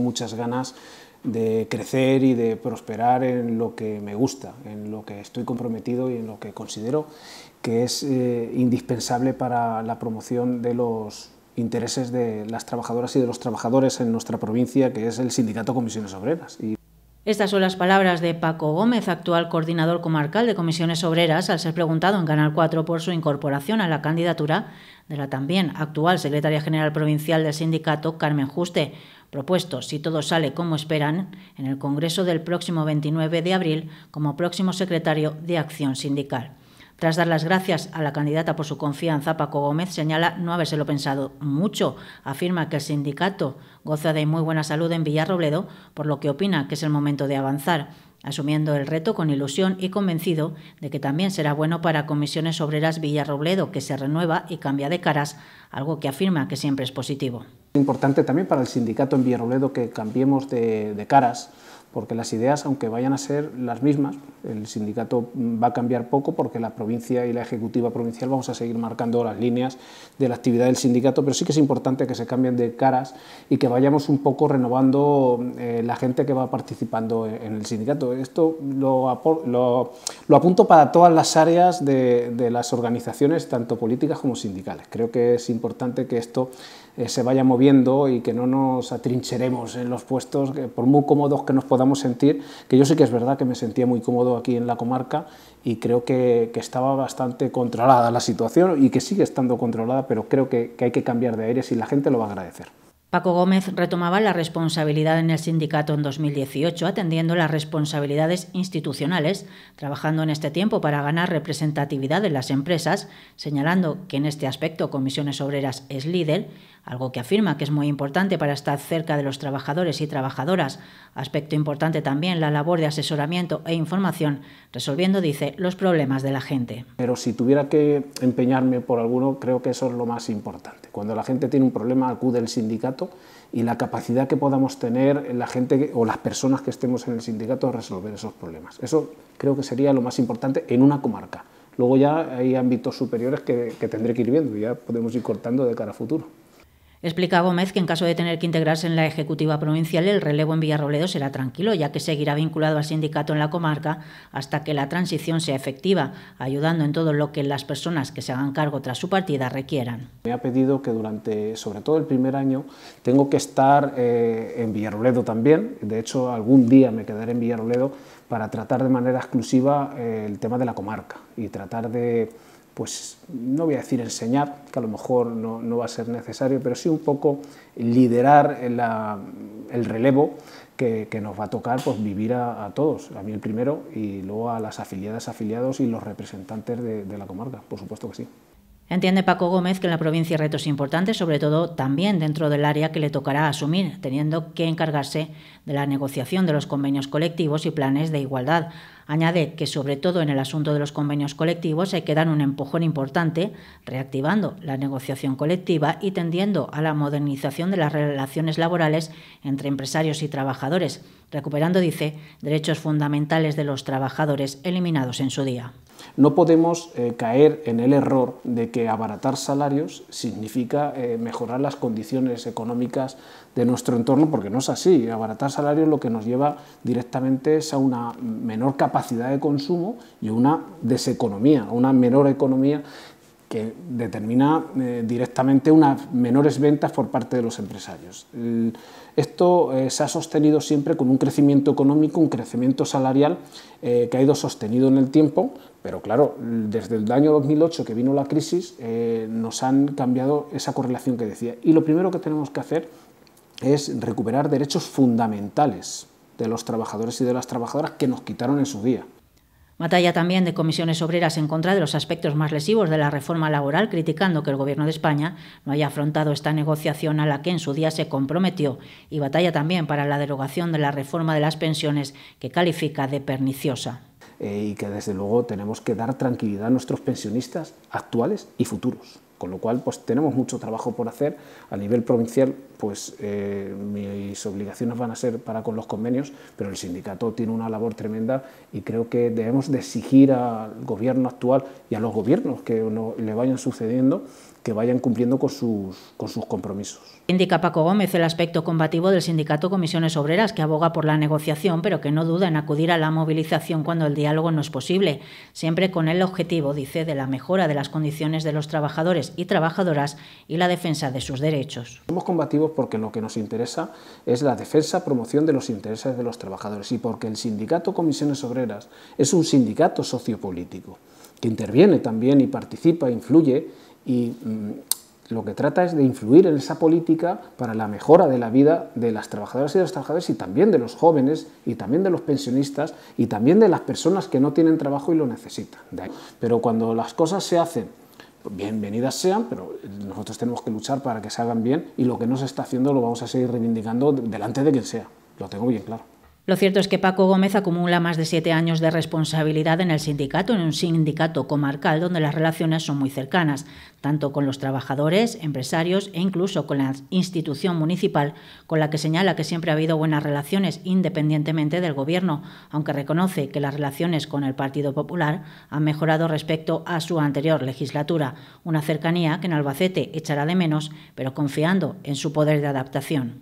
muchas ganas de crecer y de prosperar en lo que me gusta, en lo que estoy comprometido y en lo que considero que es eh, indispensable para la promoción de los intereses de las trabajadoras y de los trabajadores en nuestra provincia, que es el Sindicato Comisiones Obreras. Estas son las palabras de Paco Gómez, actual coordinador comarcal de comisiones obreras, al ser preguntado en Canal 4 por su incorporación a la candidatura de la también actual secretaria general provincial del sindicato, Carmen Juste propuesto, si todo sale como esperan, en el Congreso del próximo 29 de abril como próximo secretario de Acción Sindical. Tras dar las gracias a la candidata por su confianza, Paco Gómez señala no habérselo pensado mucho. Afirma que el sindicato goza de muy buena salud en Villarrobledo, por lo que opina que es el momento de avanzar, asumiendo el reto con ilusión y convencido de que también será bueno para Comisiones Obreras Villarrobledo, que se renueva y cambia de caras, algo que afirma que siempre es positivo. Importante también para el sindicato en Villarrobledo que cambiemos de caras, porque las ideas, aunque vayan a ser las mismas, el sindicato va a cambiar poco porque la provincia y la ejecutiva provincial vamos a seguir marcando las líneas de la actividad del sindicato, pero sí que es importante que se cambien de caras y que vayamos un poco renovando eh, la gente que va participando en, el sindicato. Esto lo, apunto para todas las áreas de, las organizaciones, tanto políticas como sindicales. Creo que es importante que esto eh, se vaya moviendo y que no nos atrincheremos en los puestos, por muy cómodos que nos podamos sentir, que yo sí que es verdad que me sentía muy cómodo aquí en la comarca y creo que, estaba bastante controlada la situación y que sigue estando controlada, pero creo que, que hay que cambiar de aires y la gente lo va a agradecer. Paco Gómez retomaba la responsabilidad en el sindicato en 2018, atendiendo las responsabilidades institucionales, trabajando en este tiempo para ganar representatividad en las empresas, señalando que en este aspecto Comisiones Obreras es líder, algo que afirma que es muy importante para estar cerca de los trabajadores y trabajadoras, aspecto importante también la labor de asesoramiento e información, resolviendo, dice, los problemas de la gente. Pero si tuviera que empeñarme por alguno, creo que eso es lo más importante cuando la gente tiene un problema, acude el sindicato y la capacidad que podamos tener la gente o las personas que estemos en el sindicato a resolver esos problemas. Eso creo que sería lo más importante en una comarca. Luego ya hay ámbitos superiores que, tendré que ir viendo y ya podemos ir cortando de cara a futuro. Explica Gómez que en caso de tener que integrarse en la Ejecutiva Provincial, el relevo en Villarrobledo será tranquilo, ya que seguirá vinculado al sindicato en la comarca hasta que la transición sea efectiva, ayudando en todo lo que las personas que se hagan cargo tras su partida requieran. Me ha pedido que durante, sobre todo el primer año, tengo que estar eh, en Villarrobledo también. De hecho, algún día me quedaré en Villarrobledo para tratar de manera exclusiva eh, el tema de la comarca y tratar de pues no voy a decir enseñar, que a lo mejor no, va a ser necesario, pero sí un poco liderar el relevo que, nos va a tocar pues, vivir a, todos, a mí el primero y luego a las afiliadas, afiliados y los representantes de, de la comarca, por supuesto que sí. Entiende Paco Gómez que en la provincia hay retos importantes, sobre todo también dentro del área que le tocará asumir, teniendo que encargarse de la negociación de los convenios colectivos y planes de igualdad, Añade que, sobre todo en el asunto de los convenios colectivos, hay que dar un empujón importante, reactivando la negociación colectiva y tendiendo a la modernización de las relaciones laborales entre empresarios y trabajadores, recuperando, dice, derechos fundamentales de los trabajadores eliminados en su día. No podemos eh, caer en el error de que abaratar salarios significa eh, mejorar las condiciones económicas de nuestro entorno, porque no es así. Abaratar salarios lo que nos lleva directamente es a una menor capacidad capacidad de consumo y una deseconomía, una menor economía que determina eh, directamente unas menores ventas por parte de los empresarios. esto eh, se ha sostenido siempre con un crecimiento económico, un crecimiento salarial eh, que ha ido sostenido en el tiempo, pero claro, desde el año 2008 que vino la crisis nos han cambiado esa correlación que decía. Y lo primero que tenemos que hacer es recuperar derechos fundamentales de los trabajadores y de las trabajadoras que nos quitaron en su día. Batalla también de comisiones obreras en contra de los aspectos más lesivos de la reforma laboral, criticando que el Gobierno de España no haya afrontado esta negociación a la que en su día se comprometió, y batalla también para la derogación de la reforma de las pensiones que califica de perniciosa. Eh, y que desde luego tenemos que dar tranquilidad a nuestros pensionistas actuales y futuros. Con lo cual, pues tenemos mucho trabajo por hacer a nivel provincial pues eh, mis obligaciones van a ser para con los convenios, pero el sindicato tiene una labor tremenda y creo que debemos exigir al gobierno actual y a los gobiernos que no, le vayan sucediendo que vayan cumpliendo con sus, con sus compromisos. Indica Paco Gómez el aspecto combativo del sindicato Comisiones Obreras, que aboga por la negociación, pero que no duda en acudir a la movilización cuando el diálogo no es posible, siempre con el objetivo, dice, de la mejora de las condiciones de los trabajadores y trabajadoras y la defensa de sus derechos. Somos combativos porque lo que nos interesa es la defensa, promoción de los intereses de los trabajadores y porque el sindicato Comisiones Obreras es un sindicato sociopolítico que interviene también y participa, influye y mm, lo que trata es de influir en esa política para la mejora de la vida de las trabajadoras y de los trabajadores y también de los jóvenes y también de los pensionistas y también de las personas que no tienen trabajo y lo necesitan. Pero cuando las cosas se hacen bienvenidas sean, pero nosotros tenemos que luchar para que se hagan bien y lo que no se está haciendo lo vamos a seguir reivindicando delante de quien sea. Lo tengo bien claro. Lo cierto es que Paco Gómez acumula más de siete años de responsabilidad en el sindicato, en un sindicato comarcal donde las relaciones son muy cercanas, tanto con los trabajadores, empresarios e incluso con la institución municipal, con la que señala que siempre ha habido buenas relaciones independientemente del gobierno, aunque reconoce que las relaciones con el Partido Popular han mejorado respecto a su anterior legislatura, una cercanía que en Albacete echará de menos, pero confiando en su poder de adaptación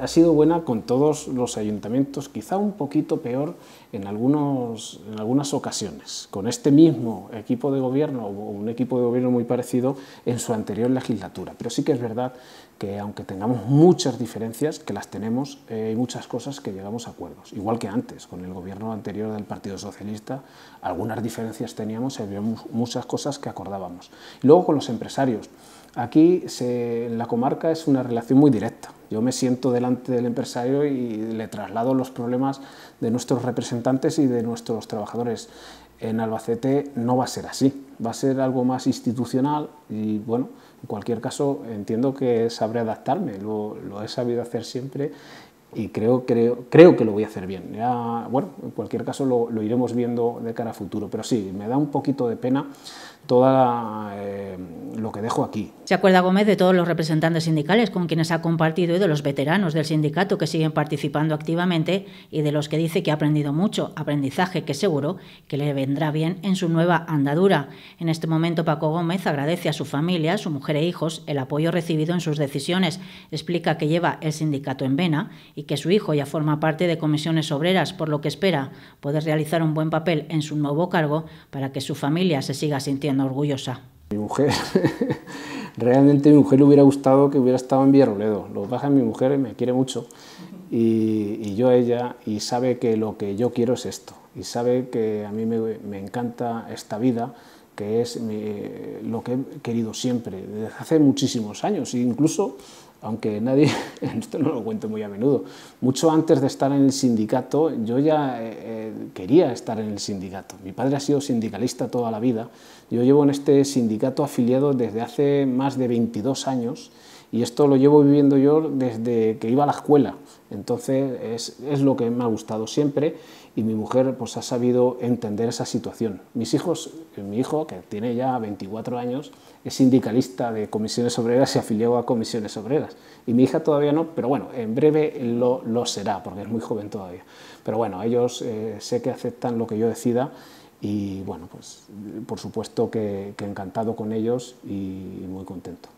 ha sido buena con todos los ayuntamientos, quizá un poquito peor en, algunas ocasiones. Con este mismo equipo de gobierno o un equipo de gobierno muy parecido en su anterior legislatura. Pero sí que es verdad que aunque tengamos muchas diferencias, que las tenemos, eh, hay muchas cosas que llegamos a acuerdos. Igual que antes, con el gobierno anterior del Partido Socialista, algunas diferencias teníamos y había muchas cosas que acordábamos. Y luego con los empresarios. Aquí en la comarca es una relación muy directa. Yo me siento delante del empresario y le traslado los problemas de nuestros representantes y de nuestros trabajadores. En Albacete no va a ser así, va a ser algo más institucional y bueno, en cualquier caso entiendo que sabré adaptarme, lo he sabido hacer siempre y creo, creo, creo que lo voy a hacer bien. bueno, en cualquier caso lo, iremos viendo de cara a futuro, pero sí, me da un poquito de pena todo eh, lo que dejo aquí. ¿Se acuerda Gómez de todos los representantes sindicales con quienes ha compartido y de los veteranos del sindicato que siguen participando activamente y de los que dice que ha aprendido mucho, aprendizaje que seguro que le vendrá bien en su nueva andadura? En este momento Paco Gómez agradece a su familia, su mujer e hijos el apoyo recibido en sus decisiones, explica que lleva el sindicato en vena y que su hijo ya forma parte de comisiones obreras, por lo que espera poder realizar un buen papel en su nuevo cargo para que su familia se siga sintiendo orgullosa. Mi mujer, realmente mi mujer le hubiera gustado que hubiera estado en Villarroledo. Lo que pasa es mi mujer me quiere mucho y, yo a ella y sabe que lo que yo quiero es esto y sabe que a mí me, encanta esta vida que es lo que he querido siempre, desde hace muchísimos años, e incluso aunque nadie, esto no lo cuento muy a menudo, mucho antes de estar en el sindicato, yo ya eh, eh, quería estar en el sindicato. Mi padre ha sido sindicalista toda la vida, yo llevo en este sindicato afiliado desde hace más de 22 años y esto lo llevo viviendo yo desde que iba a la escuela. Entonces es, lo que me ha gustado siempre y mi mujer pues ha sabido entender esa situación. Mis hijos, eh, mi hijo que tiene ya 24 años es sindicalista de comisiones obreras y afiliado a comisiones obreras. Y mi hija todavía no, pero bueno, en breve lo, será porque es muy joven todavía. Pero bueno, ellos eh, sé que aceptan lo que yo decida y bueno, pues por supuesto que, que encantado con ellos y muy contento.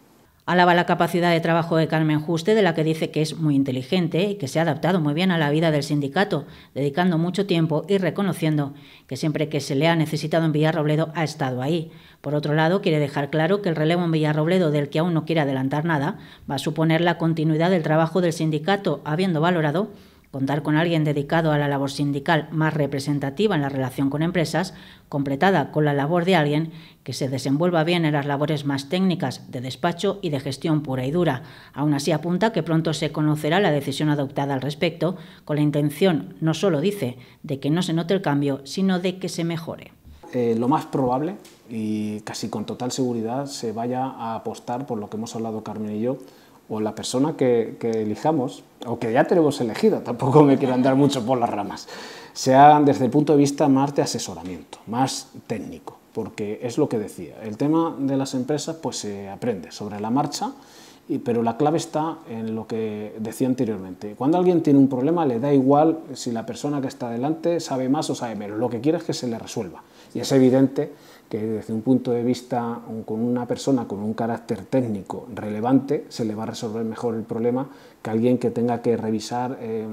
Alaba la capacidad de trabajo de Carmen Juste, de la que dice que es muy inteligente y que se ha adaptado muy bien a la vida del sindicato, dedicando mucho tiempo y reconociendo que siempre que se le ha necesitado en Villarrobledo ha estado ahí. Por otro lado, quiere dejar claro que el relevo en Villarrobledo, del que aún no quiere adelantar nada, va a suponer la continuidad del trabajo del sindicato, habiendo valorado Contar con alguien dedicado a la labor sindical más representativa en la relación con empresas, completada con la labor de alguien que se desenvuelva bien en las labores más técnicas de despacho y de gestión pura y dura. Aún así apunta que pronto se conocerá la decisión adoptada al respecto, con la intención, no solo dice, de que no se note el cambio, sino de que se mejore. Eh, lo más probable, y casi con total seguridad, se vaya a apostar por lo que hemos hablado Carmen y yo, o la persona que, que, elijamos, o que ya tenemos elegida, tampoco me quiero andar mucho por las ramas, sea desde el punto de vista más de asesoramiento, más técnico porque es lo que decía. El tema de las empresas pues se aprende sobre la marcha, y, pero la clave está en lo que decía anteriormente. Cuando alguien tiene un problema le da igual si la persona que está delante sabe más o sabe menos, lo que quiere es que se le resuelva. Y es evidente que desde un punto de vista con una persona con un carácter técnico relevante se le va a resolver mejor el problema que alguien que tenga que revisar eh,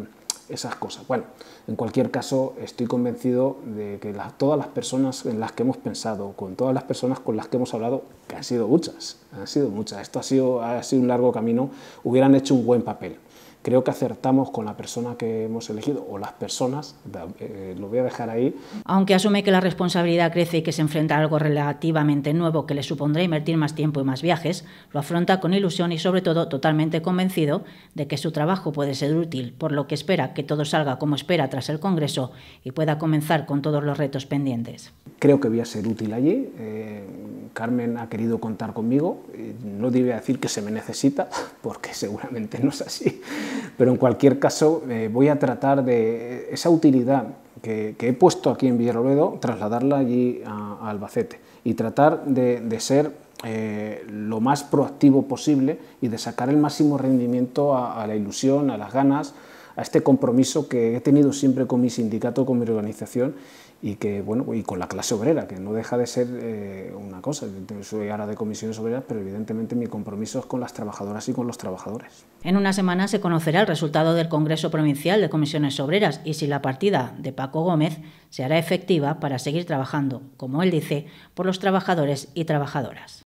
esas cosas. Bueno, en cualquier caso, estoy convencido de que todas las personas en las que hemos pensado, con todas las personas con las que hemos hablado, que han sido muchas, han sido muchas, esto ha sido, ha sido un largo camino, hubieran hecho un buen papel creo que acertamos con la persona que hemos elegido o las personas, eh, lo voy a dejar ahí. Aunque asume que la responsabilidad crece y que se enfrenta a algo relativamente nuevo que le supondrá invertir más tiempo y más viajes, lo afronta con ilusión y sobre todo totalmente convencido de que su trabajo puede ser útil, por lo que espera que todo salga como espera tras el Congreso y pueda comenzar con todos los retos pendientes. Creo que voy a ser útil allí. Eh, Carmen ha querido contar conmigo. Eh, no debe decir que se me necesita, porque seguramente no es así pero en cualquier caso, eh, voy a tratar de esa utilidad que, he puesto aquí en Villarrobledo, trasladarla allí a, Albacete y tratar de, ser eh, lo más proactivo posible y de sacar el máximo rendimiento a, la ilusión, a las ganas, a este compromiso que he tenido siempre con mi sindicato, con mi organización y que bueno con la clase obrera que no deja de ser eh, una cosa soy ahora de comisiones obreras pero evidentemente mi compromiso es con las trabajadoras y con los trabajadores en una semana se conocerá el resultado del Congreso Provincial de Comisiones Obreras y si la partida de Paco Gómez se hará efectiva para seguir trabajando, como él dice, por los trabajadores y trabajadoras.